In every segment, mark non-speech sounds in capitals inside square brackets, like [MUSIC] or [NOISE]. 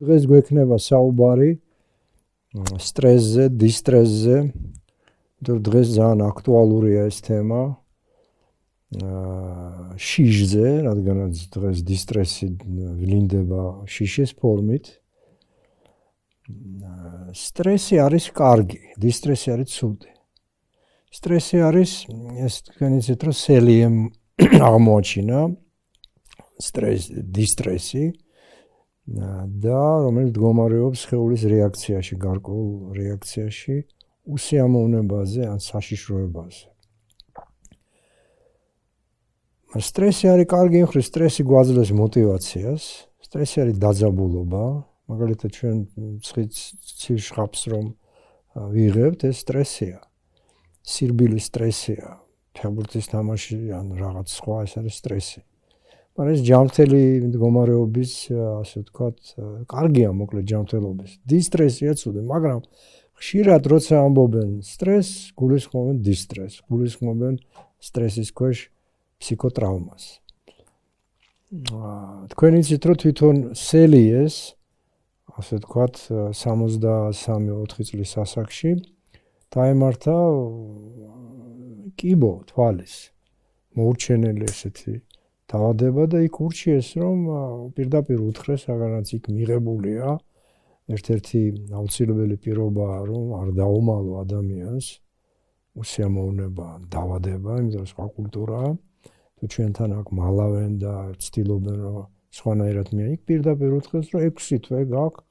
დღეს გვექნება საუბარი სტრესზე, დისტრესზე. თუ დღეს ძალიან აქტუალურია ეს თემა. აა შიშზე, რადგანაც დღეს დისტრესი ვლინდება შიშის ფორმით. სტრესი არის კარგი, დისტრესი არის ცუდი. სტრესი არის ეს თქვენ იცით რომ სელიემ [COUGHS] აღმოჩინა სტრესი, დისტრესი. და რომელიც მდგომარეობს ხეულის რეაქციაში, გარკვეულ რეაქციაში, უსიამოვნებაზე ან საშიშროებაზე. სტრესი არის კარგი ხრი, სტრესი გვაძლევს мотиваციას, სტრესი არის დაძაბულობა, მაგალითად ჩვენ ცხიც ხაფს რომ ვიღებთ, ეს სტრესია. სირბილის სტრესია, ფეხბურთის თამაში ან რაღაც სხვა, ეს არის სტრესი. მაგრამ ეს ჯანმრთელი მდგომარეობის ასე ვთქვათ, კარგია მოკლედ ჯანმრთელობის. დისტრესია ცუდი, მაგრამ ხშირად როცა ამბობენ სტრეს, გულისხმობენ დისტრეს, გულისხმობენ სტრესის ქვეშ ფსიქოტრავმას. აა თქვენ იცით რომ თვითონ სელი ეს ასე ვთქვათ 63-4 წლის ასაკში დაემართა კიბო თვალის მოურჩენელი ესეთი დაავადება და იქ ურჩიეს რომ პირდაპირ უთხრეს რაღაც იქ მიღებულია ერთ-ერთი აუცილებელი პირობა რომ არ დაუმალო ადამიანს უსიამოვნება დაავადება იმიტომ რომ სხვა კულტურაა თუ ჩვენთან აქ მალავენ და ცდილობენ რომ სხვანაირად მიან იქ პირდაპირ უთხრეს რომ 6 თვე გაქვს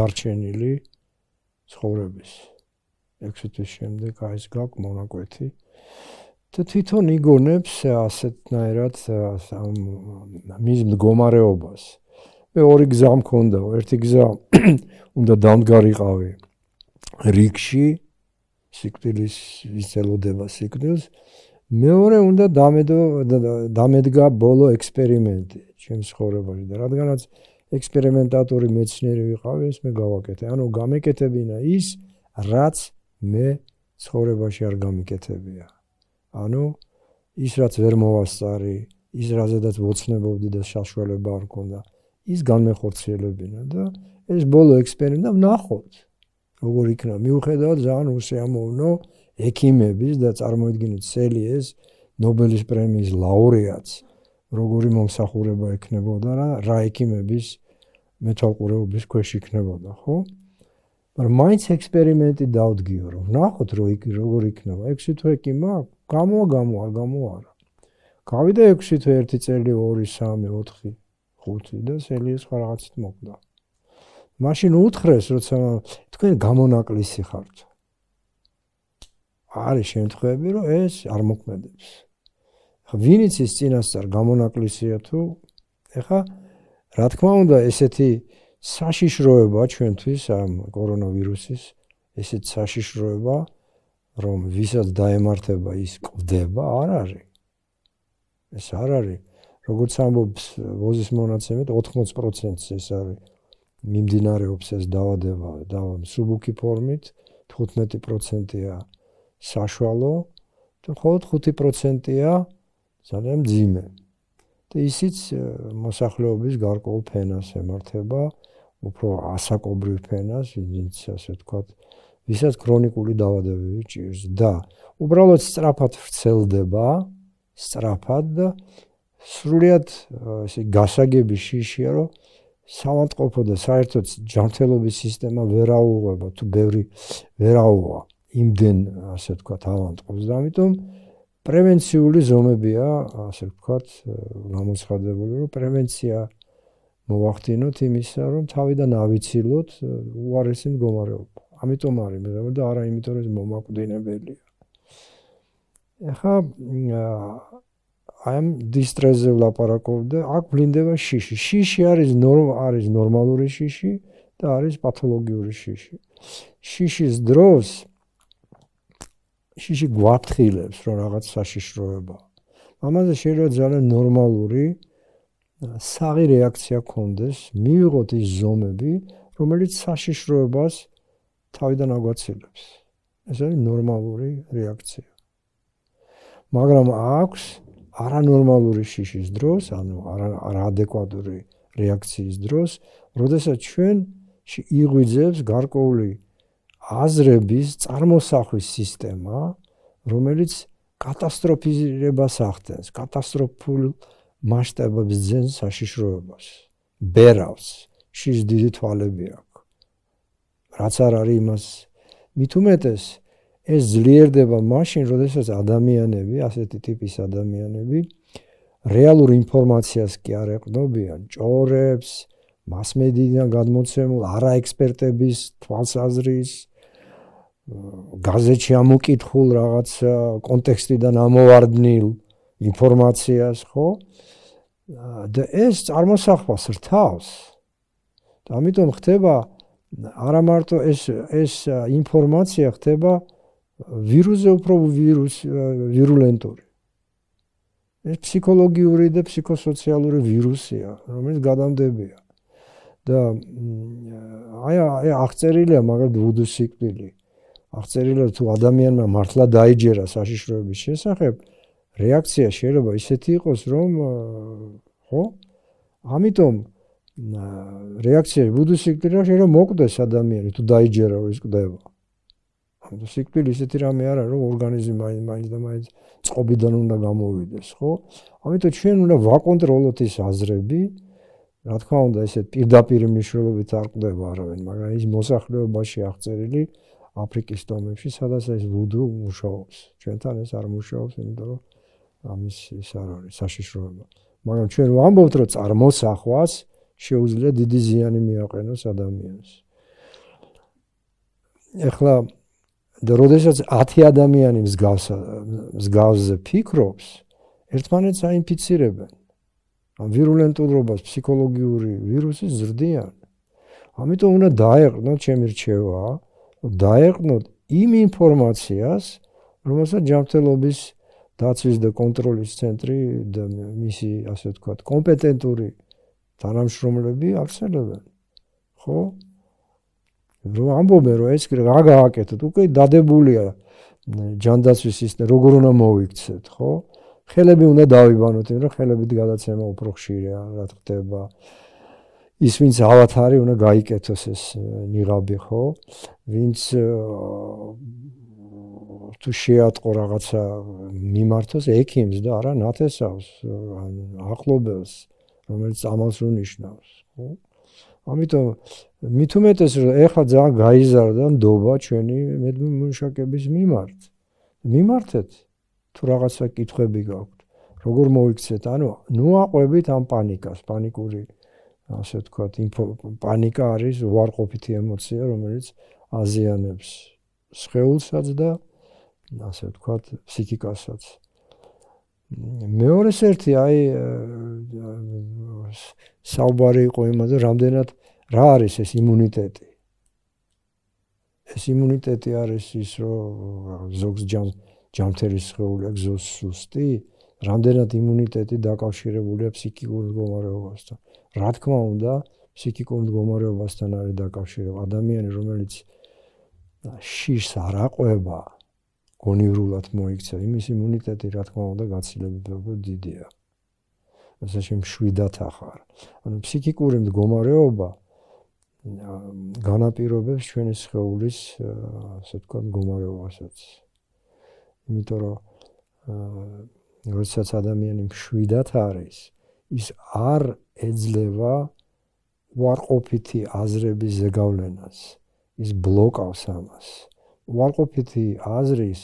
დარჩენილი ცხოვრების 6 თვის შემდეგ აი ეს გაქვს მონაკვეთი და თვითონ იგონებს ასეთნაირად ამ მის მდგომარეობას. მე ორი გზა მქონდა, ერთი გზა [COUGHS] უნდა დამდგარიყავი რიგში სიკვდილის ისელოდება სიკვდილს. მეორე უნდა დამედო დამედგა ბოლო ექსპერიმენტი ჩემს ხორებაში და რადგანაც ექსპერიმენტატორი მეცნიერი ვიყავი, ეს მე გავაკეთე. ანუ გამეკეთებინა ის, რაც მე ხორებაში არ გამეკეთებია. ანუ ის რაც ვერ მოვასწარი, ის რაზედაც ვოცნებობდი და შაშველება არ მქონდა, ის განმეხორციელებინა და ეს ბოლო ექსპერიმენტი ნახოთ. როგორ იქნება? მიუხედავად ძალიან უსიამოვნო ექიმების და წარმოიდგინეთ სელიეს ნობელის პრემიის ლაურეატს როგორი მომსახურება ექნებოდა რა რა ექიმების მეტალყურეობის ქვეშ იქნებოდა, ხო? მაგრამ მაინც ექსპერიმენტი დავდგიო, რომ ნახოთ რო როგორ იქნება. ექვსი თვე კი მაქვს. გამოა გამო არ გამო არ გავიდა 6-ში თუ 1 წელი 2 3 4 5 და სელიე სხვა რაღაცით მოკდა მაშინ უთხრეს როცა თქვენ გამონაკლისი ხართ არის შემთხვევები რომ ეს არ მოქმედებს ვინიც ის წინასწარ გამონაკლისია თუ ეხა რა თქმა უნდა ესეთი საშიშროება ჩვენთვის ამ კორონავირუსის ესეთი საშიშროება რომ ვისაც დაემართება ის ყვდება, არ არის. ეს არ არის. როგორც ამბობს ვოზის მონაცემით 80%-ს ეს არის მიმდინარეობს ეს დაავადება და სუბუკი ფორმით 15%-ია საშუალო და მხოლოდ 5%-ია ძალიან ძიმე. და ისიც მოსახლეობის გარკვეულ ფენას ემართება, უფრო ასაკობრივ ფენას, ვინც ასე ვთქვათ, ვისაც ქრონიკული დაავადებები ჭირს და უბრალოდ სწრაფად ვრცელდება, სწრაფად და სრულად ესე გასაგები შიშია, რომ სამანტყოფო და საერთოდ ჯანმრთელობის სისტემა ვერ აუღება თუ ბევრი ვერ აუღა იმდენ ასე ვთქვათ ავანტყოფს და ამიტომ პრევენციული ზომებია, ასე ვთქვათ, გამოცხადებული, რომ პრევენცია მოვახდინოთ იმისა, რომ თავიდან ავიცილოთ უარესი მდგომარეობა. ამიტომ არის მიღება და არა იმიტომ რომ მომაკვდინებელია ახლა აი ამ დისტრესზე ვლაპარაკობდი აქ ბლინდება შიში შიში არის ნორმ არის ნორმალური შიში და არის პათოლოგიური შიში შიშის დროს შიში გვაფრთხილებს რომ რაღაც საშიშროება ამაზე შეიძლება ძალიან ნორმალური საღი რეაქცია გქონდეს მიიღოთ ის ზომები რომელიც საშიშროებას აა თავიდან აგვაცილებს. ეს არის ნორმალური რეაქცია. მაგრამ აქვს არანორმალური შიშის დროს, ანუ არაადეკვატური რეაქციის დროს, როდესაც ჩვენ იღვიძებს გარკვეული აზრების წარმოსახვის სისტემა, რომელიც კატასტროფიზირებას ახდენს, კატასტროფულ მასშტაბებს ძენს საშიშროებას, ბერავს, შიშს დიდი თვალები აქვს. რაც არ არის იმას მithumetes ეს ძლიერდება მაშინ, როდესაც ადამიანები, ასეთი ტიპის ადამიანები რეალურ ინფორმაციას კი არ ეყნობიან, ჯორებს, მასმედიიდან გამოცემულ არაექსპერტების თვალსაზრის გაზეთში ამოკითხულ რაღაც კონტექსტიდან ამოვარდნილ ინფორმაციას, ხო? და ეს წარმოსახვას რთავს. და ამიტომ ხდება არა მარტო ეს ეს ინფორმაცია ხდება ვირუსზე უფრო ვირუს ვირულენტური ეს ფსიქოლოგიური და ფსიქოსოციალური ვირუსია რომელიც გადამდებია და აი აი აღწერილია მაგალითად ვუდუ სიკვდილი აღწერილია თუ ადამიანმა მართლა დაიჯერა საშიშროების შესახებ რეაქცია შეიძლება ისეთი იყოს რომ ხო ამიტომ რეაქცია ბუდუ სიკტილაში რომ მოკდეს ადამიანი თუ დაიჯერა რომ ის კვდება. ანუ სიკტილი ისეთი რამე არა რომ ორგანიზმი მაინც მაინც და მაინც წყობიდან უნდა გამოვიდეს, ხო? ამიტომ ჩვენ უნდა ვაკონტროლოთ ეს აზრები. რა თქმა უნდა, ესე პირდაპირ მნიშვნელობით არ კვდება არავინ, მაგრამ ის მოსახლეობაში აღწერილი აფრიკის ტომებში, სადაც ეს ბუდუ მუშაობს. ჩვენთან ეს არ მუშაობს, იმიტომ რომ ამის ის არ არის საშიშროება. მაგრამ ჩვენ ვამბობთ რომ წარმოსახვას შეუძლია დიდი ზიანი მიაყენოს ადამიანს. ეხლა და როდესაც 10 ადამიანი მსგავს მსგავსზე ფიქრობს, ერთმანეთს აინფიცირებენ. ამ ვირულენტურობას ფსიქოლოგიური ვირუსი ზრდიან. ამიტომ უნდა დაეყნოთ ჩემი რჩევა, დაეყნოთ იმ ინფორმაციას, რომელსაც ჯანმრთელობის დაცვის და კონტროლის ცენტრი და მისი ასე ვთქვათ კომპეტენტური თანამშრომლები აცელებენ. ხო? რომ ამბობენ რომ ეს რა გააკეთეთ, უკვე დადებულია ჯანდაცვის სისტემა, როგორ უნდა მოიქცეთ, ხო? ხელები უნდა დავიბანოთ, იმიტომ რომ ხელებით გადაცემა უფრო ხშირია, რა ხდება. ის ვინც ავათარი უნდა გაიკეთოს ეს ნიღაბი, ხო? ვინც თუ შეატყო რაღაცა მიმართოს ექიმს და არა ნათესავს, ან ახლობელს. რომელიც ამას უნიშნავს, ხო? ამიტომ მithumetes რომ ეხლა ძალიან გაიზარდა ნდობა ჩვენი მედმუშაკების მიმართ. მიმართეთ თუ რაღაცა კითხვები გაქვთ. როგორ მოიქცეთ? ანუ ნუ აყვებით ამ პანიკას, პანიკური ასე ვთქვათ, პანიკა არის უარყოფითი ემოცია, რომელიც აზიანებს სხეულსაც და ასე ვთქვათ, ფსიქიკასაც. მეორეს ერთი აი э, საუბარი იყო იმაზე, რამდენად რა არის ეს იმუნიტეტი? ეს იმუნიტეტი არის ის, რომ ზოგს ჯამ ჯამთერის შეულა გზოს სუსტი, რამდენად იმუნიტეტი დაკავშირებულია ფსიქიკურ მდგომარეობასთან. რა თქმა უნდა, ფსიქიკურ მდგომარეობასთან არის დაკავშირება ადამიანი, რომელიც შიშს არ აყვება. აა გონივრულად მოიქცა იმის იმუნიტეტი რა თქმა უნდა გაცილებით უფრო დიდია ასე შემშვიდათ ახარ ანუ ფსიქიკური მდგომარეობა განაპირობებს ჩვენი შეეულის ასე თქვა მდგომარეობასაც იმიტომ რომ როდესაც ადამიანი მშვიდათ არის ის არ ეძლევა უარყოფითი აზრების ზეგავლენას ის ბლოკავს ამას უარყოფითი აზრის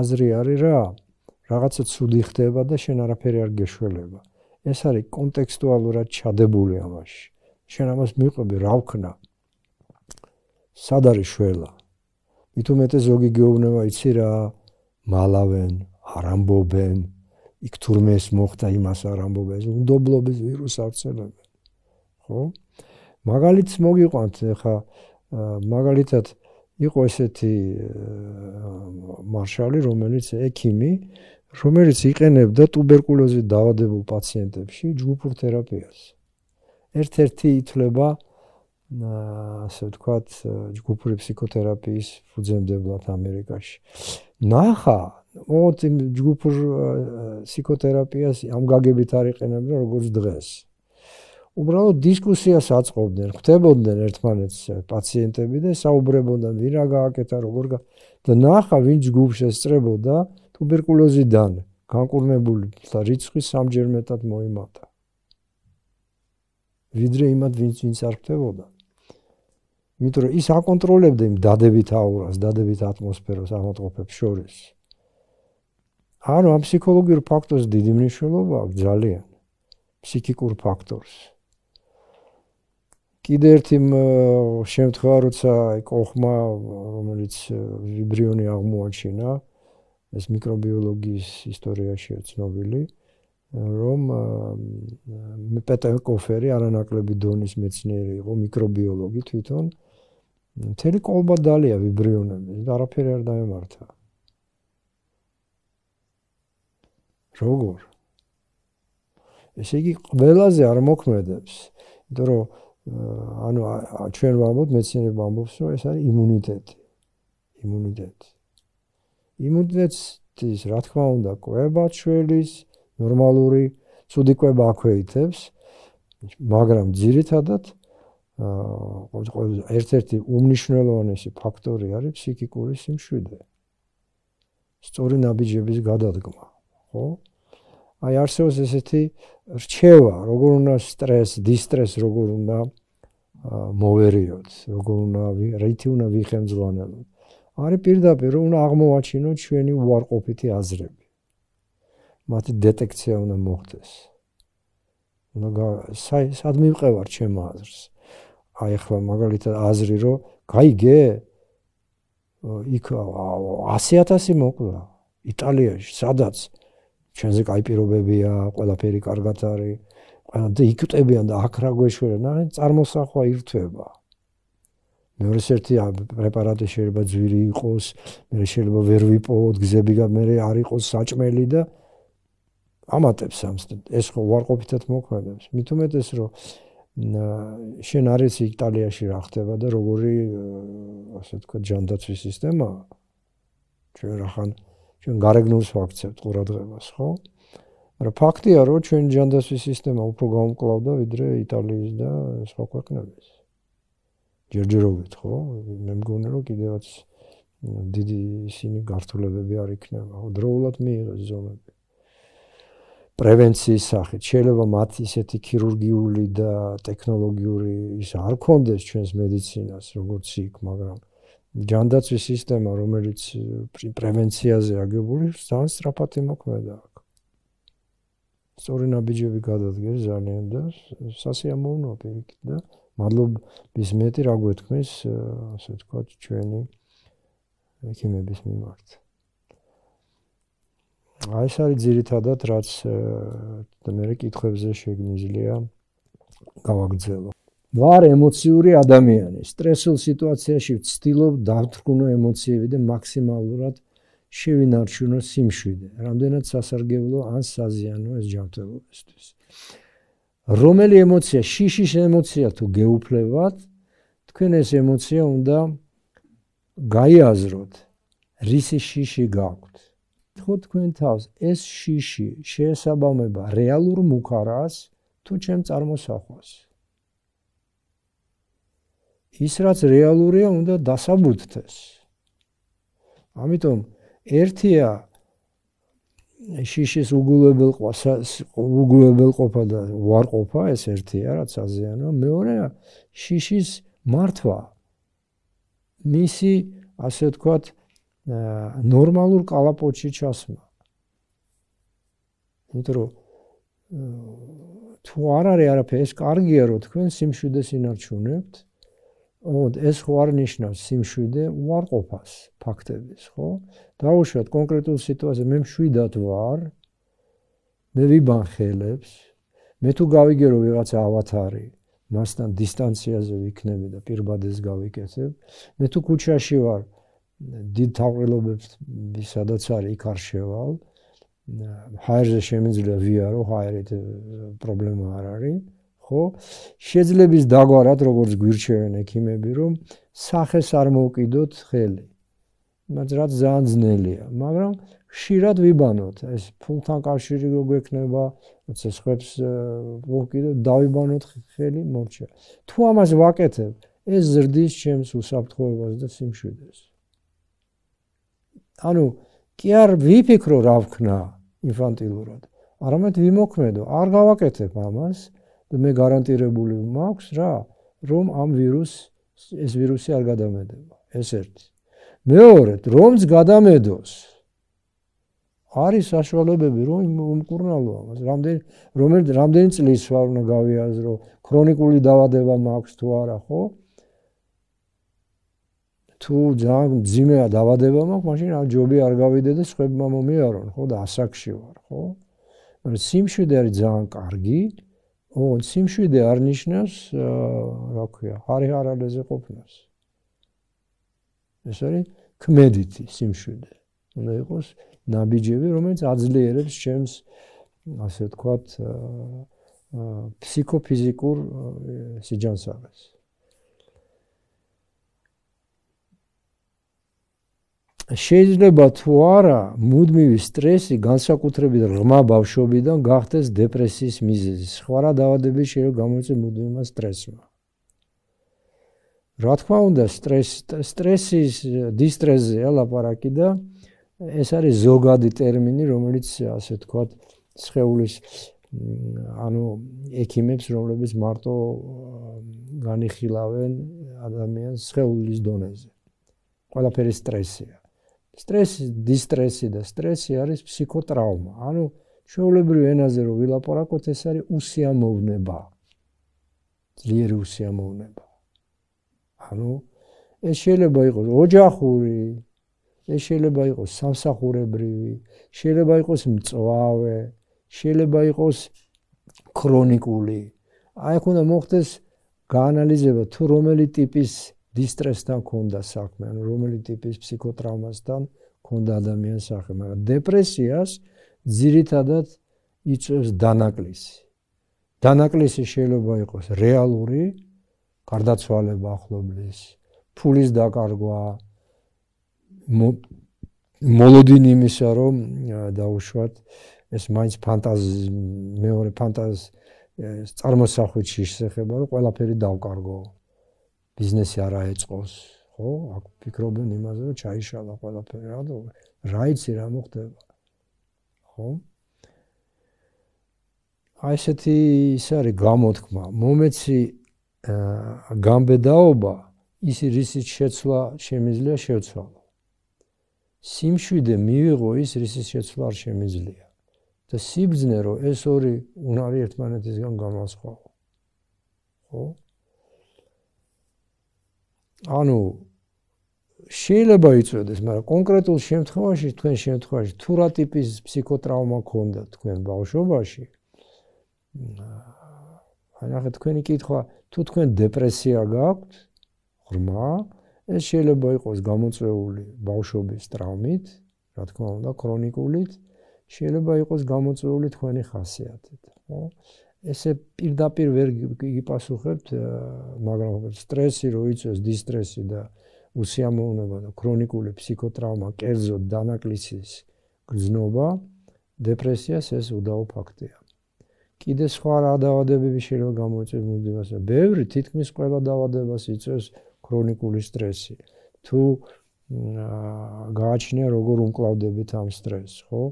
აზრი არის რა რაღაცა ცუდი ხდება და შენ არაფერი არ გეშველება ეს არის კონტექსტუალურად ჩადებული ამაში შენ ამას მიყვები რა ვქნა სად არის შველა მით უმეტე ზოგი გეუბნება იცი რა მალავენ არ ამბობენ იქ თურმე ეს მოხდა იმას არ ამბობენ უნდობლობის ვირუს არცელებენ ხო მაგალითს მოგიყვანთ ახლა მაგალითად აა იყო ესეთი э, მარშალი, რომელიც ექიმი, რომელიც იყენებდა туберкулёзით დაავადებულ პაციენტებში ჯგუფურ თერაპიას. ერთ-ერთი ითვლება ასე ვთქვათ, ჯგუფური ფსიქოთერაპიის ფუძემდებლად ამერიკაში. ნახა, ოღონდ ჯგუფურ ფსიქოთერაპიას ამგაგებით არ იყენებდა როგორც დღეს. უბრალოდ დისკუსიას აწყობდნენ, ხვდებოდნენ ერთმანეთს პაციენტები და საუბრებოდნენ ვინ რა გააკეთა, როგორ გა და ნახა ვინ ჯგუფს შეესწრებოდა ტუბერკულოზიდან, განკურნებული და რიცხვი სამჯერ მეტად მოიმატა. ვიდრე იმად ვინც ვინც არ ხვდებოდა. იმიტომ რომ ის აკონტროლებდა იმ დადებით აურას, დადებით ატმოსფეროს ამოტყოფებს შორის. არა, ამ ფსიქოლოგიურ ფაქტორს დიდი მნიშვნელობა აქვს ძალიან. ფსიქიკურ ფაქტორს. კიდე ერთი შემთხვევა როცა აი კოხმა რომელიც ვიბრიონი აღმოაჩინა ეს მიკრობიოლოგიის ისტორიაში ცნობილი რომ პეტერ კოფერი არანაკლები დონის მეცნიერი იყო მიკრობიოლოგი თვითონ მთელი კოლბა დალია ვიბრიონები და არაფერი არ დაემართა როგორ ესე იგი ყველაზე არ მოქმედებს იმიტომ რომ ანუ ჩვენ ვამბობთ, მეცნიერები ვამბობს, რომ ეს არის იმუნიტეტი. იმუნიტეტი. იმუნიტეტის, რა თქმა უნდა, ყובה ჩველის ნორმალური ცუდი ყובה აქვეითებს, მაგრამ ძირითადად აა ერთ-ერთი უმნიშვნელოვანესი ფაქტორი არის ფსიქიკური სიმშვიდე. სწორი ნაბიჯების გადადგმა, ხო? აი არსებობს ესეთი რჩევა, როგორ უნდა стресс, დისტრეს როგორ უნდა მოვერიოთ, როგორ უნდა რითი უნდა ვიხემძღვანელოთ. არის პირდაპირ უნდა აღმოვაჩინოთ ჩვენი უარყოფითი აზრები. მათი დეტექცია უნდა მოხდეს. უნდა სად მივყევარ ჩემო აზრს? აი ახლა მაგალითად აზრი რომ გაიგე იქ 100000 მოკლა იტალიაში სადაც ჩვენზე кай პირობებია, ყველაფერი კარგად არის. ყველა იკვტებიან და აქ რა გეშველენ, არა წარმოსახვა ირთვება. მეორე ერთი პრეპარატი შეიძლება ძვირი იყოს, მე შეიძლება ვერ ვიპოვოთ გზები და მე არ იყოს საჭმელი და ამატებს ამს ეს ხო ვარყოფითად მოქმედებს. მით უმეტეს რომ შენ არის იტალიაში რა ხდება და როგორი ასე თქვა ჯანდაცვის სისტემა ჩვენ რა ხან ჩვენ გარეგნულს ვაქცევთ ყურადღებას, ხო? მაგრამ ფაქტია, რომ ჩვენ ჯანდაცვის სისტემა უფრო გამკლავდა ვიდრე იტალიის და სხვა ქვეყნების. ჯერჯერობით, ხო? მე მგონი რომ კიდევაც დიდი ისინი გართულებები არ იქნება, ხო? დროულად მიიღეს ზომები. პრევენციის სახით შეიძლება მათ ისეთი ქირურგიული და ტექნოლოგიური ის არ კონდეს ჩვენს მედიცინას როგორც იქ, მაგრამ ჯანდაცვი სისტემა, რომელიც პრევენციაზე აგებული, ძალიან სწრაფად იმოქმედა აქ. სწორი ნაბიჯები გადადგეს ძალიან და სასიამოვნოა პირიქით და მადლობის მეტი რა გვეთქმის, ასე თქვა ჩვენი ექიმების მიმართ. აი ეს არის ძირითადად რაც მე მე კითხებზე შეგმიძლია გავაგრძელო. ვარ ემოციური ადამიანი. სტრესულ სიტუაციაში ვცდილობ დავთრგუნო ემოციები და მაქსიმალურად შევინარჩუნო სიმშვიდე, რამდენად სასარგებლო ან საზიანო ეს ჯანმრთელობისთვის. რომელი ემოცია, შიშის ემოცია თუ გეუფლებათ, თქვენ ეს ემოცია უნდა გაიაზროთ, რისი შიში გაქვთ. ხო თქვენ თავს ეს შიში შეესაბამება რეალურ მუქარას თუ ჩემ წარმოსახვას? ის რაც რეალურია, უნდა დასაბუთდეს. ამიტომ ერთია შიშის უგულებელ ყვასას უგულებელ ყოფა და უარყოფა ეს ერთია რაც აზიანოა მეორე შიშის მართვა მისი ასე ვთქვათ ნორმალურ კალაპოტში ჩასმა იმიტომ რომ თუ არ არის არაფერი ეს კარგია რომ თქვენ სიმშვიდეს ინარჩუნებთ вот ეს ხო არ ნიშნავს სიმშვიდე უარყოფას ფაქტებს ხო დაუშვათ კონკრეტულ სიტუაციაზე მე მშვიდად ვარ მე ვიბანხელებს მე თუ გავიგერო ვიღაცა ავატარი მასთან დისტანციაზე ვიქნები და პირბადეს გავიკეთებ მე თუ ქუჩაში ვარ დიდ თავრელობებს სადაც არის იქ არ შევალ ჰაერზე შემიძლია ვიარო ჰაერით პრობლემა არ არის ხო? შეძლების დაგვარად როგორც გვირჩევენ ექიმები, რომ სახეს არ მოუკიდოთ ხელი. მაგრამ ძალიან ძნელია, მაგრამ ხშირად ვიბანოთ, ეს ფულთან კავშირი გვექნება, როცა სხვებს მოუკიდოთ, დავიბანოთ ხელი, მორჩა. თუ ამას ვაკეთებ, ეს ზრდის ჩემს უსაფრთხოებას და სიმშვიდეს. ანუ კი არ ვიფიქრო რა ვქნა ინფანტილურად. არამედ ვიმოქმედო, არ გავაკეთებ ამას. და მე გარანტირებული მაქვს რა, რომ ამ ვირუს ეს ვირუსი არ გადამედება. ეს ერთი. მეორედ, რომც გადამედოს არის საშუალებები, რომ იმკურნალო ამას. რამდენ რომელ რამდენი წლის ვარ უნდა გავიაზრო, ქრონიკული დაავადება მაქვს თუ არა, ხო? თუ ძალიან ძიმეა დაავადება მაქვს, მაშინ რა ჯობი არ გავიდე და სხვა მომიარონ, ხო და ასაკში ვარ, ხო? მაგრამ სიმშვიდე არის ძალიან კარგი, ო სიმშვიდე არ ნიშნავს რა ქვია ჰარიჰარალეზე ყოფნას ეს არის კმედიტი სიმშვიდე უნდა იყოს ნაბიჯები რომელიც აძლიერებს ჩემს ასე ვთქვათ ფსიქოფიზიკურ სიჯანსაღეს აა შეიძლება თუ არა მუდმივი სტრესი განსაკუთრებით ღრმა ბავშვობიდან გახდეს დეპრესიის მიზეზი. სხვა რა დაავადებებს შეიძლება გამოიწვიოს მუდმივი სტრესი. რა თქმა უნდა, სტრეს სტრესის დისტრესზე ელაპარაკი და ეს არის ზოგადი ტერმინი, რომელიც ასე თქვათ სხეულის ანუ ექიმებს, რომლებიც მარტო განიხილავენ ადამიანს სხეულის დონეზე. ყველაფერი სტრესია. სტრესი, დისტრესი და სტრესი არის ფსიქოტრავმა. ანუ ჩვეულებრივ ენაზე რომ ვილაპარაკოთ, ეს არის უსიამოვნება. ძლიერი უსიამოვნება. ანუ ეს შეიძლება იყოს ოჯახური, ეს შეიძლება იყოს სამსახურებრივი, შეიძლება იყოს მწვავე, შეიძლება იყოს ქრონიკული. აი, ხო და მოხდეს გაანალიზება თუ რომელი ტიპის დისტრესთან ქონდა საქმე, ანუ რომელი ტიპის ფსიქოტრავმასთან ქონდა ადამიანს საქმე, მაგრამ დეპრესიას ძირითადად იწვევს დანაკლისი. დანაკლისი შეიძლება იყოს რეალური გარდაცვალება ახლობლის, ფულის დაკარგვა, молодინ იმისა რომ დაუშვათ ეს მაინც ფანტაზი მეორე ფანტაზი წარმოსახვით შეიძლება რომ ყველაფერი დავკარგო ბიზნესი არ აეწყოს, ხო? აქ ფიქრობენ იმაზე, რომ ჩაიშალა ყველაფერი, რადო? რა იცი რა მოხდება? ხო? აი ესეთი ის არის გამოთქმა. მომეცი აა გამბედაობა, ისი რისი შეცვლა შემიძლია შეცვალო. სიმშვიდე მივიღო ის რისი შეცვლა არ შემიძლია. და სიბძნე რო ეს ორი უნარი ერთმანეთისგან გამოსხვაო. ხო? ანუ შეიძლება იწოდეს, მაგრამ კონკრეტულ შემთხვევაში, თქვენ შემთხვევაში, თუ რა ტიპის ფსიქოტრავმა ქონდა თქვენ ბავშვობაში? Hm, აი, ახლა თქვენი კითხვა, თუ თქვენ დეპრესია გაქვთ, ღრმა, ეს შეიძლება იყოს გამოწვეული ბავშვობის ტრავმით, რა თქმა უნდა, ქრონიკულით, შეიძლება იყოს გამოწვეული თქვენი ხასიათით, ხო? ესე პირდაპირ ვერ იპასუხებთ, მაგრამ სტრესი რო იწვევს დისტრესი და უსიამოვნება და ქრონიკული ფსიქოტრავმა, კერძო დანაკლისის გრძნობა, დეპრესიას ეს უდაო ფაქტია. კიდე სხვა რა დაავადებები შეიძლება გამოიწვიოს მუდმივად? ბევრი თითქმის ყველა დაავადებას იწვევს ქრონიკული სტრესი. თუ გააჩნია როგორ უმკლავდებით ამ სტრესს, ხო?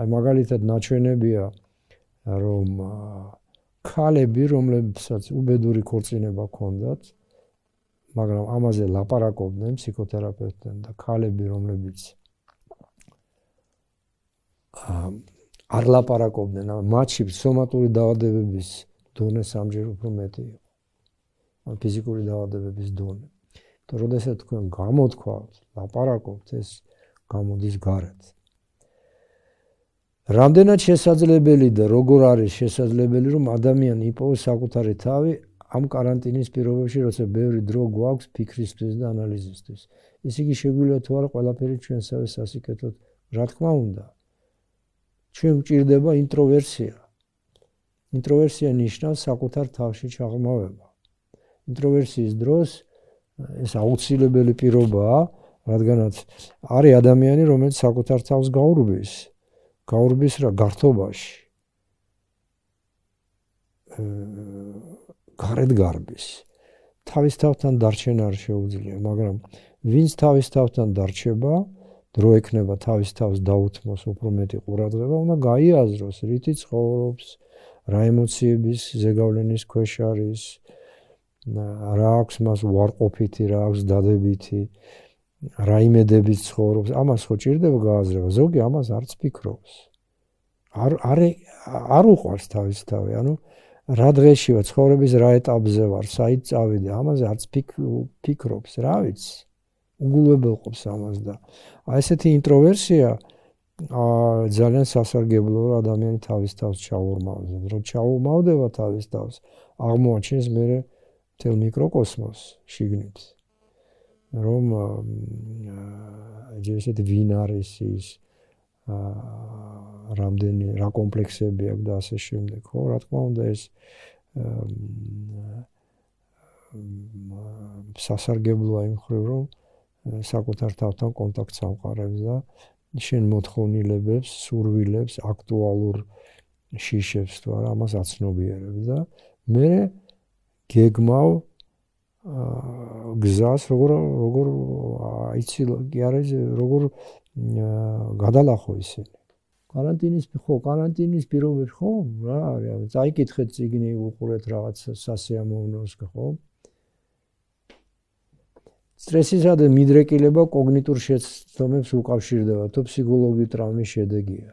აი მაგალითად ნაჩვენებია რომ ქალები, რომლებსაც უბედური ქორწინება ჰქონდათ, მაგრამ ამაზე ლაპარაკობდნენ ფსიქოთერაპევტთან და ქალები, რომლებიც არ ლაპარაკობდნენ, მათში სომატური დაავადებების დონე სამჯერ უფრო მეტი იყო. ან ფიზიკური დაავადებების დონე. და როდესაც თქვენ გამოთქვა ლაპარაკობთ ეს გამოდის გარეთ. რამდენად შესაძლებელი და როგორ არის შესაძლებელი რომ ადამიანი იპოვოს საკუთარი თავი ამ каранტინის პირობებში, როცა ბევრი დრო გვაქვს ფიქრისთვის და ანალიზისთვის. ესე იგი შეგვიძლია თუ არა ყველაფერი ჩვენსავე სასიკეთოდ, რა თქმა უნდა. ჩვენ გვჭირდება ინტროვერსია. ინტროვერსია ნიშნავს საკუთარ თავში ჩაღმავება. ინტროვერსიის დროს э, ეს აუცილებელი პირობაა, რადგანაც არის ადამიანი, რომელიც საკუთარ თავს გაურბის. გაურბის რა გართობაში აა გარეთ გარბის თავის თავთან დარჩენა არ შეუძლია მაგრამ ვინც თავის თავთან დარჩება დრო ექნება თავის თავს დაუთმოს უფრო მეტი ყურადღება უნდა გაიაზროს რითი ცხოვრობს რა ემოციების ზეგავლენის ქვეშ არის რა აქვს მას უარყოფითი რა აქვს დადებითი აა რაიმედების ცხოვრობს, ამას ხო ჭირდება გააზრება, ზოგი ამას არც ფიქრობს. არ არე არ უყვარს თავის თავი, ანუ რა დღეშია ცხოვრების რა ეტაპზე ვარ, საით წავედი, ამაზე არც ფიქრობს, რა ვიც. უგულებელ ყოფს ამას და აი ესეთი ინტროვერსია ა ძალიან სასარგებლო რა ადამიანი თავის თავს ჩაურმავს, რომ ჩაურმავდება თავის თავს, აღმოაჩენს მე თელ მიკროკოსმოსში გნებს. რომ ეს ესეთ ვინ არის ის აა რამდენი რა კომპლექსები აქვს და ასე შემდეგ ხო რა თქმა უნდა ეს სასარგებლოა იმ ხრივ რომ საკუთარ თავთან კონტაქტს ამყარებს და შენ მოთხოვნილებებს, სურვილებს, აქტუალურ შიშებს თუ არა, ამას აცნობიერებს და მე გეგმავ გზას როგორ როგორ აიცი კი არის როგორ გადალახო ისინი каранტინის ხო каранტინის პირობებს ხო რა არის წაიკითხეთ ციგნი უყურეთ რაღაც სასიამოვნოს ხო стресиза და მიდრეკილება კოგნიტურ შეცდომებს უკავშირდება თო ფსიქოლოგიური ტრავმის შედეგია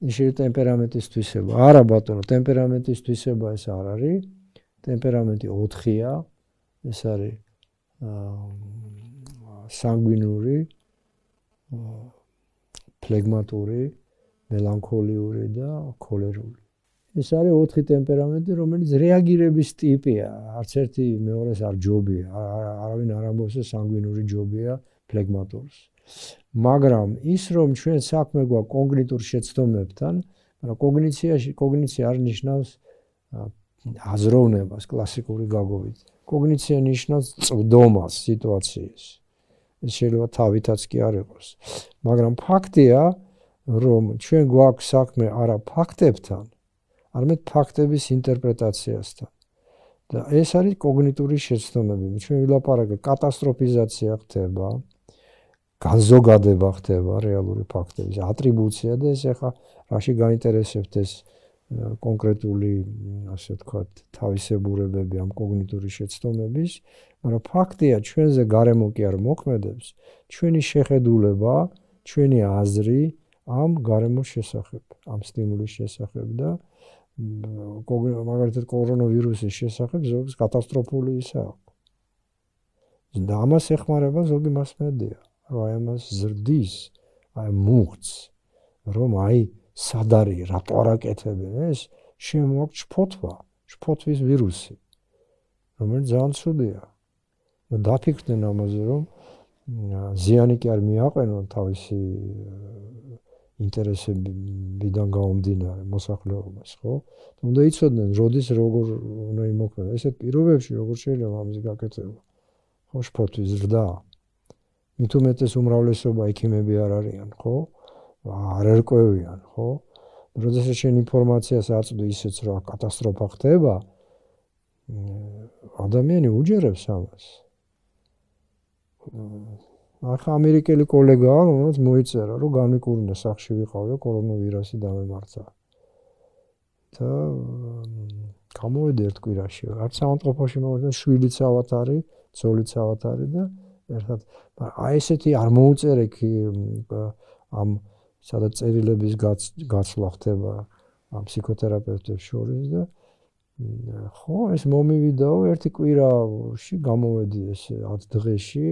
შეიძლება ტემპერამენტის თვისება არა ბატონო ტემპერამენტის თვისება ეს არ არის ტემპერამენტი 4-ია ეს არის სანგვინური ფლეგმატური მელანქოლიური და ქოლერული ეს არის ოთხი ტემპერამენტი რომელიც რეაგირების ტიპია არც ერთი მეორეს არ ჯობია არავინ არ ამბობს რომ სანგვინური ჯობია ფლეგმატურს მაგრამ ის რომ ჩვენ საქმე გვა კონკრეტულ შეცდომებთან მაგრამ კოგნიციაში კოგნიცია არ ნიშნავს აზროვნებას კლასიკური გაგობით კოგნიცია ნიშნავს წვდომას სიტუაციის. ეს შეიძლება თავითაც კი არ იყოს. მაგრამ ფაქტია, რომ ჩვენ გვაქვს საქმე არა ფაქტებთან, არამედ ფაქტების ინტერპრეტაციასთან. და ეს არის კოგნიტური შეცდომები. ჩვენ ვილაპარაკე კატასტროფიზაცია ხდება, განზოგადება ხდება რეალური ფაქტების ატრიბუცია და ეს ახლა რაში გაინტერესებთ ეს კონკრეტული ასე ვთქვათ თავისებურებები ამ კოგნიტური შეცდომების, მაგრამ ფაქტია ჩვენზე გარემო კი არ მოქმედებს, ჩვენი შეხედულება, ჩვენი აზრი ამ გარემოს შესახებ, ამ სტიმულის შესახებ და მაგალითად კორონავირუსის შესახებ ზოგი კატასტროფული ისაა. და ამას ეხმარება ზოგი მასმედია, რომ აი ამას ზრდის, აი მუხც, რომ აი სადარი რატო არაკეთებენ ეს შემოაქვს ფოთვა ფოთვის ვირუსი რომელიც ძალიან ცუდია და დაფიქრდნენ ამაზე რომ ზიანი კი არ მიაყენონ თავისი ინტერესებიდან გამომდინარე მოსახლეობას ხო და უნდა იცოდნენ როდის როგორ უნდა იმოქმედა ესე პირობებში როგორ შეიძლება ამის გაკეთება ხო ფოთვის ზრდა მით უმეტეს უმრავლესობა ექიმები არ არიან ხო არ ერკვევიან, ხო? როდესაც შენ ინფორმაციას აწვდი ისეც რა კატასტროფა ხდება, ადამიანი უჯერებს ამას. ახლა ამერიკელი კოლეგაა, რომელიც მოიწერა, რომ განვიკურნა სახში ვიყავია კორონავირუსი დამემართა. და გამოვიდა ერთ კვირაში, არც სამანტყოფოში მოვიდა, შვილიც ავად არის, ძოლიც ავად არის და ერთად, მაგრამ აი ესეთი არ მოუწერე კი ამ სადაც წერილების გაცვლა ხდება ამ ფსიქოთერაპევტებს შორის და ხო ეს მომივიდაო ერთი კვირაში გამოვედი ეს 10 დღეში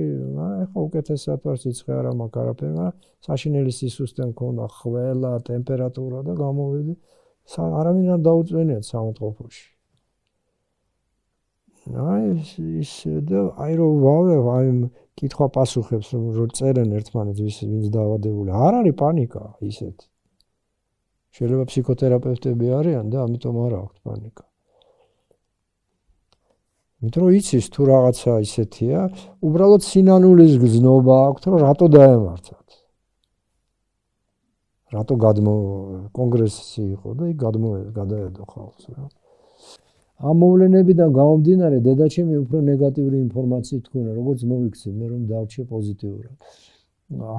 აი ხო უკეთესად ვარციცხე არა მაგ არაფერ მაგრამ საშინელი სისუსტე მქონდა ხველა ტემპერატურა და გამოვედი არამინდა დაუწვენიათ სამოთხოფოში აი ის და აი რო ვავლებ აი კითხვა პასუხებს რომ რო წერენ ერთმანეთს ვის ვინც დაავადებული არ არის პანიკა ისეთ შეიძლება ფსიქოთერაპევტები არიან და ამიტომ არ აქვს პანიკა მეტრო იცის თუ რაღაცა ისეთია უბრალოდ სინანულის გზნობა აქვს რომ რატო დაემართათ რატო გადმო კონგრესი იყო და იქ გადმო გადაედო ხალხს რა ამ მოვლენებიდან გამომდინარე დედაჩემი უფრო ნეგატიური ინფორმაცია თქונה, როგორც მოიქცე მე რომ დავრჩე პოზიტიურად.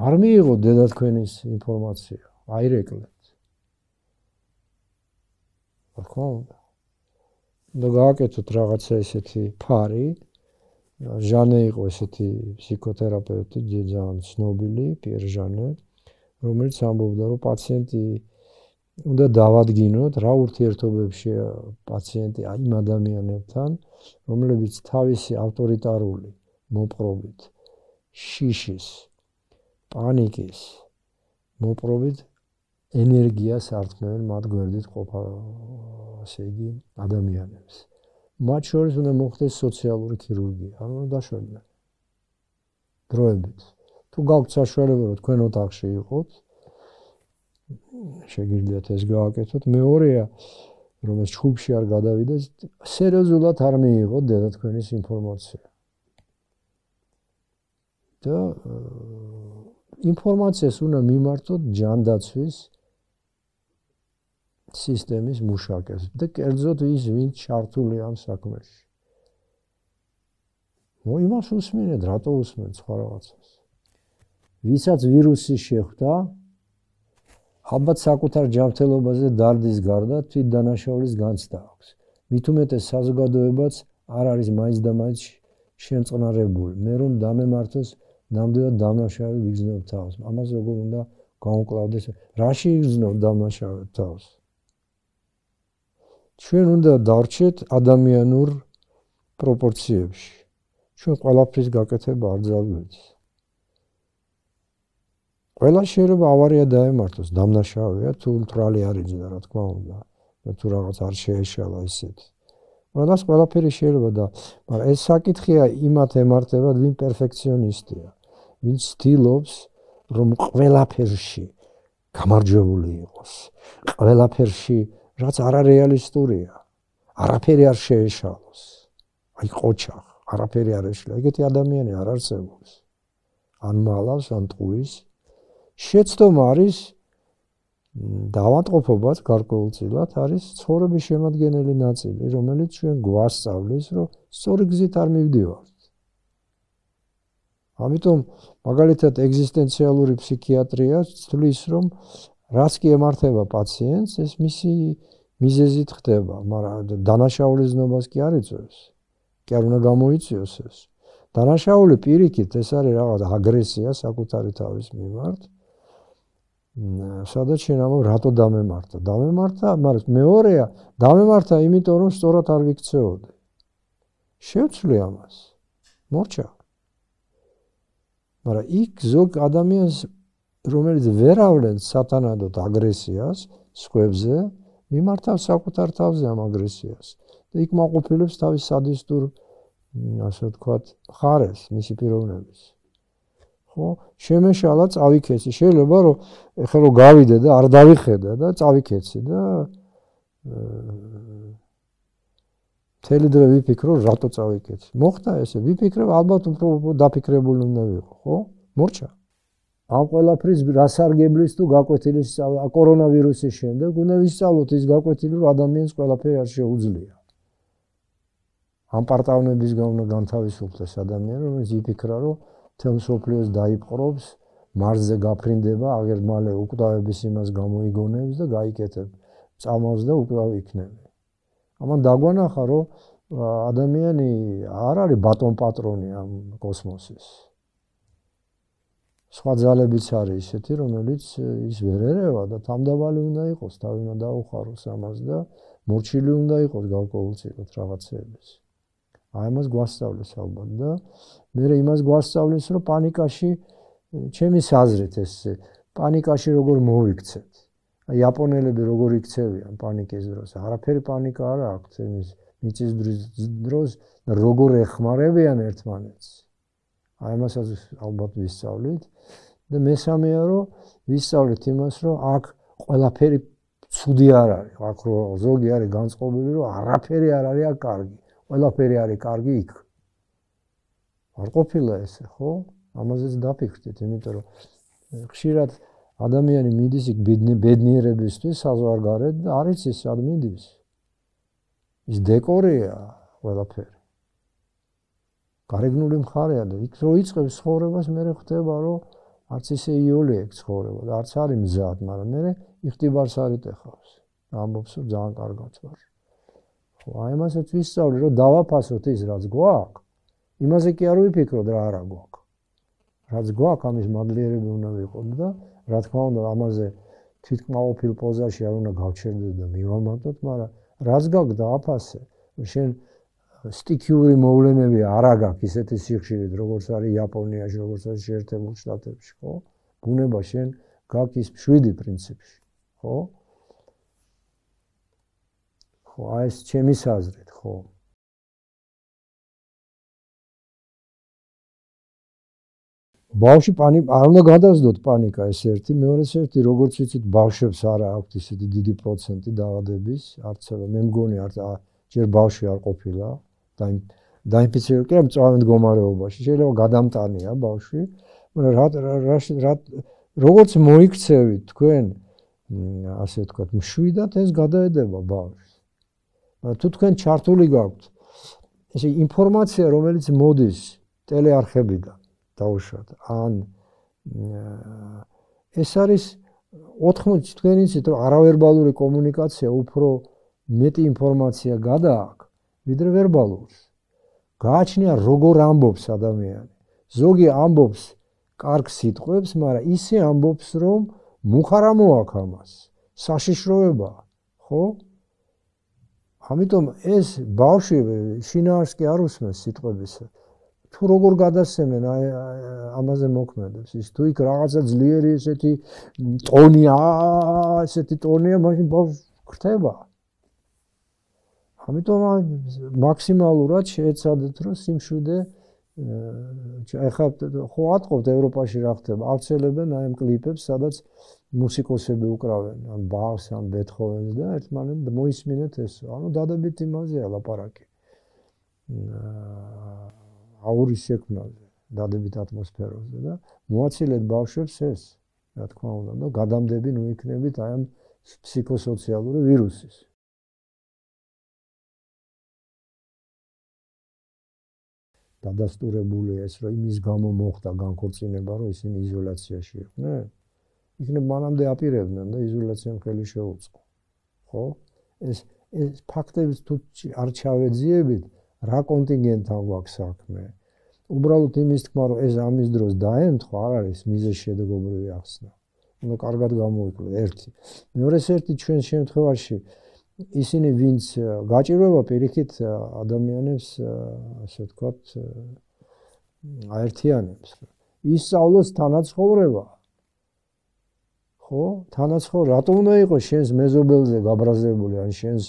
არ მიიღო დედა თქვენის ინფორმაცია, აი რეკლეთ. ხო? და გააკეთოთ რაღაცა ესეთი ფარი. ჟანე იყო ესეთი ფსიქოთერაპევტი, ძალიან ცნობილი, პიერ ჟანე, რომელიც ამბობდა, რომ პაციენტი უნდა დავადგინოთ რა ურთიერთობებში პაციენტი იმ ადამიანებთან, რომლებიც თავისი ავტორიტარული მოპყრობით შიშის პანიკის მოპყრობით ენერგიას ართმევენ მათ გვერდით ყოფა ასე იგი ადამიანებს. მათ შორის უნდა მოხდეს სოციალური ქირურგია, ანუ დაშორდნენ. დროებით. თუ გაქვთ საშუალება, რომ თქვენ ოთახში იყოთ, შეგიძლიათ ეს გააკეთოთ. მეორეა, რომ ეს ჩხუბში არ გადავიდეს, სერიოზულად არ მიიღოთ დედა თქვენის ინფორმაცია. და ინფორმაციას უნდა მიმართოთ ჯანდაცვის სისტემის მუშაკებს და კერძოდ ის, ვინც ჩართული ამ საქმეში. ой ваш усмирет, рато усмирет, სხვა რაღაცას. ვისაც ვირუსი შეხვდა, ალბათ საკუთარ ჯანმრთელობაზე დარდის გარდა თვით დანაშაულის განცდა აქვს. მით უმეტეს საზოგადოებაც არ არის მაინც და მაინც შენწყნარებული. მე რომ დამემართოს ნამდვილად დამნაშავე ვიგზნებ თავს. ამას როგორ უნდა გავუკლავდეს? რაში ვიგზნო დამნაშავე თავს? ჩვენ უნდა დარჩეთ ადამიანურ პროპორციებში. ჩვენ ყველაფრის გაკეთება არ ძალგვეთს. ყველა შეიძლება ავარია დაემართოს, დამნაშავეა თუ ტრალი არ იძინა, რა თქმა უნდა. და თუ რაღაც არ შეეშალა ისეთ. მაგრამ ყველაფერი შეიძლება და მაგრამ ეს საკითხია იმათ ემართება, ვინ პერფექციონისტია, ვინ ცდილობს რომ ყველაფერში გამარჯვებული იყოს. ყველაფერში რაც არარეალისტურია, არაფერი არ შეეშალოს. აი ყოჩა, არაფერი არ შეიძლება. ეგეთი ადამიანი არ არსებობს. ან მალავს, ან ტყუის, შეცდომა არის დავატყოფობაც გარკვეულწილად არის ცხოვრების შემოგენელი ნაწილი, რომელიც ჩვენ გვასწავლის, რომ სწორი გზით არ მივდივართ. ამიტომ მაგალითად ეგზისტენციალური ფსიქიატრია თვლის, რომ რაც კი ემართება პაციენტს, ეს მისი მიზეზით ხდება, მაგრამ დანაშაულის ზნობას კი არ იწევს. კი არ უნდა გამოიწიოს ეს. დანაშაული პირიქით ეს არის რაღაც აგრესია საკუთარი თავის მიმართ. სადაც შენ ამბობ რატო დამემართა? დამემართა, მაგრამ მეორეა, დამემართა იმიტომ რომ სწორად არ ვიქცეოდი. შევცვლი ამას. მორჩა. მაგრამ იქ ზოგ ადამიანს რომელიც ვერ ავლენს სატანადოდ აგრესიას სხვებზე, მიმართავს საკუთარ თავზე ამ აგრესიას და იქ მოყופილებს თავის სადისტურ, ასე ვთქვათ, ხარეს მისი პიროვნების. ხო? შემეშალა წავიქეცი. შეიძლება რომ ეხლა რომ გავიდე და არ დავიხედა და წავიქეცი და მთელი დღე ვიფიქრო რატო წავიქეცი. მოხდა ესე, ვიფიქრებ ალბათ უფრო დაფიქრებული უნდა ვიყო, ხო? მორჩა. ამ ყველაფრის რასარგებლის თუ გაკვეთილის კორონავირუსის შემდეგ უნდა ვისწავლოთ ის გაკვეთილი რომ ადამიანს ყველაფერი არ შეუძლია. ამ პარტავნების გავნა განთავისუფლდეს ადამიანს, რომ ის იფიქრა რომ თელსოფლიოს დაიპყრობს, მარზზე გაფრინდება, აგერმალე უკდავების იმას გამოიგონებს და გაიკეთებ. წამავს და უკდავი იქნება. ამან დაგვანახა, რომ ადამიანი არ არის ბატონ პატრონი ამ კოსმოსის. სხვა ძალებიც არის ისეთი, რომელიც ის ვერ ერევა და თამდაბალი უნდა იყოს, თავი უნდა დაუხაროს ამას და მორჩილი უნდა იყოს გარკვეულწილად რაღაცეებს. აი მას გვასწავლეს ალბათ და მე რა იმას გვასწავლის რომ პანიკაში ჩემი საზრით ეს პანიკაში როგორ მოიქცეთ აი იაპონელები როგორ იქცევიან პანიკის დროს არაფერი პანიკა არ აქვთ ჩემის მიწის დროს როგორ ეხმარებიან ერთმანეთს აი იმასაც ალბათ ვისწავლით და მესამეა რომ ვისწავლეთ იმას რომ აქ ყველაფერი ცუდი არ არის აქ რო ზოგი არის განწყობილი რომ არაფერი არ არის აქ კარგი ყველაფერი არის კარგი იქ არ ყოფილა ესე, ხო? ამაზეც დაფიქრდით, იმიტომ რომ ხშირად ადამიანი მიდის იქ ბედნიერებისთვის საზღვარგარეთ და არ იცის რა მიდის. ის დეკორია ყველაფერი. გარეგნული მხარეა და იქ რო იწევს ცხოვრებას, მე ხვდება რომ არც ისე იოლია ცხოვრება და არც არის მზად, მაგრამ მე იხტიბარს არ ეტეხავს. ამბობს რომ ძალიან კარგად ვარ. ხო, აი მასაც ვისწავლე რომ დავაფასოთ ის რაც გვაქვს. იმაზე კი არ ვიფიქრო და არა გვაქვს. რაც გვაქვს ამის მადლიერები უნდა ვიყოთ და რა თქმა უნდა ამაზე თვითკმაყოფილ პოზაში არ უნდა გავჩერდეთ და მივამატოთ, მაგრამ რაც გაქვს დააფასე. შენ სტიქიური მოვლენები არა გაქვს ისეთი სიხშირით, როგორც არის იაპონიაში, როგორც არის შეერთებულ შტატებში, ხო? ბუნება შენ გაქვს შვიდი პრინციპში, ხო? ხო, აი ეს ჩემი საზრით, ხო? ბავშვი პანი არ უნდა გადაზდოთ პანიკა ეს ერთი მეორეც ერთი როგორც ვიცით ბავშვებს არ აქვთ ისეთი დიდი პროცენტი დაავადების არცა მე მგონი არ ჯერ ბავშვი არ ყოფილა და და ინფექციურია მწვავე მდგომარეობაში შეიძლება გადამტანია ბავშვი მაგრამ რა რა რა როგორც მოიქცევით თქვენ ასე ვთქვათ მშვიდად ეს გადაედება ბავშვს თუ თქვენ ჩართული გაქვთ ესე ინფორმაცია რომელიც მოდის ტელეარხებიდან დაუშვათ ან ეს არის 80 თქვენ იცით რომ არავერბალური კომუნიკაცია უფრო მეტი ინფორმაცია გადააქვს ვიდრე ვერბალურს გააჩნია როგორ ამბობს ადამიანი ზოგი ამბობს კარგ სიტყვებს მაგრამ ისე ამბობს რომ მუხარამო აქვს ამას საშიშროება ხო ამიტომ ეს ბავშვი შინაარსკი არ უსმენს სიტყვებს თუ როგორ გადასცემენ აი ამაზე მოქმედებს ის თუ იქ რაღაცა ძლიერი ესეთი ტონია ესეთი ტონია მაშინ ხრთება ამიტომ მაქსიმალურად შეეცადეთ რომ სიმშვიდე ეხლა ხო ატყობთ ევროპაში რა ხდება ავცელებენ აი ამ კლიპებს სადაც მუსიკოსები უკრავენ ან ბავს ან ბეთჰოვენს და ერთმანეთ მოისმინეთ ესო ანუ დადებით იმაზეა ლაპარაკი აა აურის შექმნაზე, დადებით ატმოსფეროზე და მოაცილეთ ბავშვებს ეს, რა თქმა უნდა, და გადამდები ნუ იქნებით აი ამ ფსიქოსოციალური ვირუსის. დადასტურებულია ეს, რომ იმის გამო მოხდა განქორწინება, რომ ისინი იზოლაციაში იყვნენ. იქნებ მანამდე აპირებდნენ და იზოლაციამ ხელი შეუწყო. ხო? ეს ეს ფაქტებს თუ არ ჩავეძიებით, რა კონტინგენტთან გვაქვს საქმე. უბრალოდ იმის თქმა, რომ ეს ამის დროს დაემთხვა, არ არის მიზეზ შედეგობრივი ახსნა. უნდა კარგად გამოვიკლო ერთი. მეორე ერთი ჩვენ შემთხვევაში ისინი ვინც გაჭიროება პირიქით ადამიანებს ასე ვთქვათ აერთიანებს. ისწავლოს თანაცხოვრება. ხო? თანაცხოვრება რატომ უნდა იყოს შენს მეზობელზე გაბრაზებული ან შენს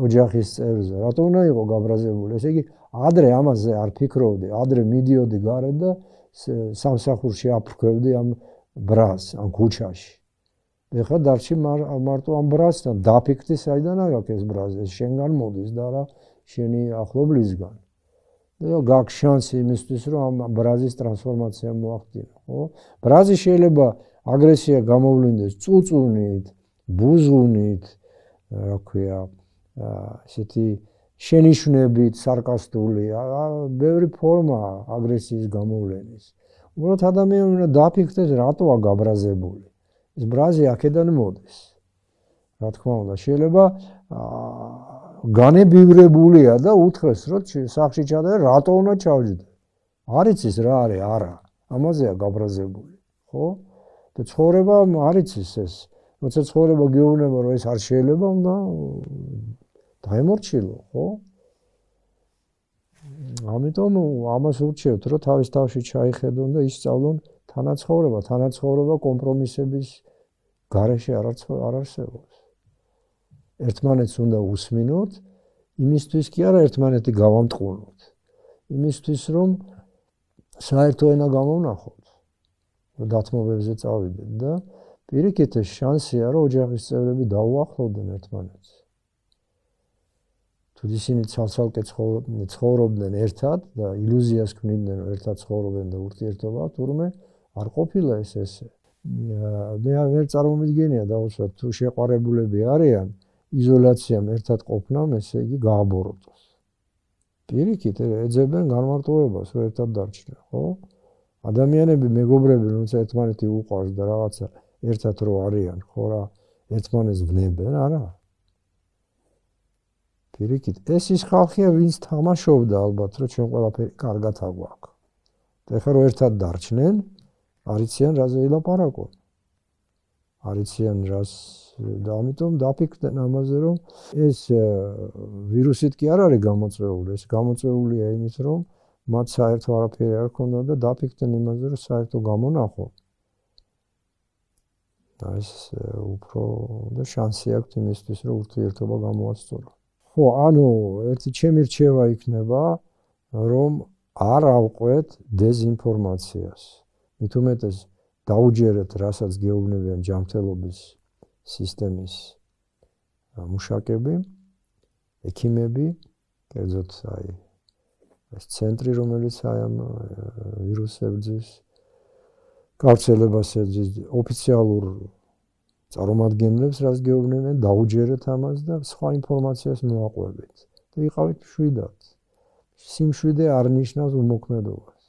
ოჯახის წევრზე. რატო უნდა იყო გაბრაზებული? ესე იგი, ადრე ამაზე არ ფიქრობდი, ადრე მიდიოდი გარეთ და სამსახურში აფქვევდი ამ ბრას, ამ ქუჩაში. ეხლა დარჩი მარტო ამ ბრას და დაფიქრდი, საიდან აგაქ ეს ბრაზე? შენგან მოდის და რა შენი ახლობლისგან. და გაგ შანსი იმისთვის, რომ ამ ბრაზის ტრანსფორმაცია მოახდინო, ხო? ბრაზი შეიძლება აგრესია გამოვლინდეს წუწუნით, ბუზუნით, რა ქვია, ესეთი შენიშვნებით sarcastული, ბევრი ფორმა აგრესიის გამოვლენის. უბრალოდ ადამიანი უნდა დაფიქრდეს, რატოა გაბრაზებული. ეს ბრაზი აქედან მოდის. რა თქმა უნდა, შეიძლება განებივრებულია და უთხრეს, რომ სახში ჩადე, რატო უნდა ჩავჯდე. არ იცის რა არის, არა. ამაზეა გაბრაზებული, ხო? და ცხოვრება არ იცის ეს. როცა ცხოვრება გეუბნება, რომ ეს არ შეიძლება, უნდა დაემორჩილო, ხო? ამიტომ ამას ურჩევთ, რომ თავის თავში ჩაიხედონ და ისწავლონ თანაცხოვრება, თანაცხოვრება კომპრომისების გარეშე არ არც არ არსებობს. ერთმანეთს უნდა უსმინოთ, იმისთვის კი არა ერთმანეთი გავამტყუნოთ. იმისთვის რომ საერთო ენა გამოვნახოთ. დათმობებზე წავიდეთ და პირიქით შანსია რომ ოჯახის წევრები დაუახლოვდნენ ერთმანეთს. თუ ისინი ცალ-ცალკე ცხოვრობდნენ ერთად და ილუზიას ქმნიდნენ ერთად ცხოვრობენ და ურთიერთობა თურმე არ ყოფილა ეს ესე მე ვერ წარმომიდგენია დაუშვათ თუ შეყარებულები არიან იზოლაციამ ერთად ყოფნამ ესე იგი გააბოროტოს პირიქით ეძებენ გამარტოებას რომ ერთად დარჩნენ ხო ადამიანები მეგობრები როცა ერთმანეთი უყავს და რაღაცა ერთად რო არიან ხო რა ერთმანეს ვნებენ არა პირიქით, ეს ის ხალხია, ვინც თამაშობდა ალბათ, რომ ჩვენ ყველაფერი კარგად აგვაქ. და ხერო ერთად დარჩნენ, არიციან რაზე ელაპარაკო. არიციან რას და ამიტომ დაფიქრდნენ ამაზე, რომ ეს ვირუსით კი არ არის გამოწვეული, ეს გამოწვეულია იმით, რომ მათ საერთო არაფერი არ ქონდა და დაფიქრდნენ იმაზე, რომ საერთო გამონახო. და ეს უფრო და შანსი აქვს იმისთვის, რომ ურთიერთობა გამოასწორო. ხო, ანუ ერთი ჩემი რჩევა იქნება, რომ არ ავყვეთ დეзинფორმაციას. მით უმეტეს დაუჯერეთ, რასაც გეუბნებიან ჯანმრთელობის სისტემის მუშაკები, ექიმები, კერძოდ აი ეს ცენტრი, რომელიც აი ამ ვირუსებზის გავრცელებას ეძებს ოფიციალურ წარმოადგენლებს რაც გეუბნებიან დაუჯერეთ ამას და სხვა ინფორმაციას მოაყვებით და იყავით შვიდად სიმშვიდე არნიშნავს უმოქმედობას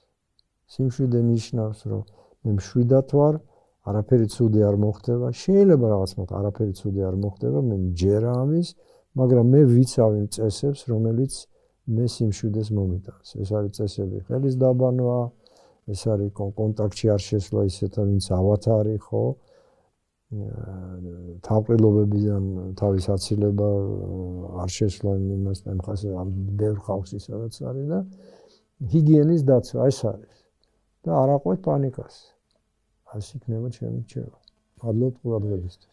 სიმშვიდე ნიშნავს რომ მე შვიდად ვარ არაფერი ცუდი არ მოხდება შეიძლება რაღაც მოხდეს არაფერი ცუდი არ მოხდება მე მჯერა ამის მაგრამ მე ვიცავ იმ წესებს რომელიც მე სიმშვიდეს მომიტანს ეს არის წესები ხელის დაბანვა ეს არის კონტაქტში არ შესვლა ისეთა ვინც ავათარი ხო? თავყრილობებიდან თავის აცილება არ შეშლა იმას ამ ხასე ამ ბევრ ხალხს ისაც არის და ჰიგიენის დაცვა ეს არის და არ აყვეთ პანიკას ასე იქნება ჩემი ჩევა მადლობთ ყურადღებისთვის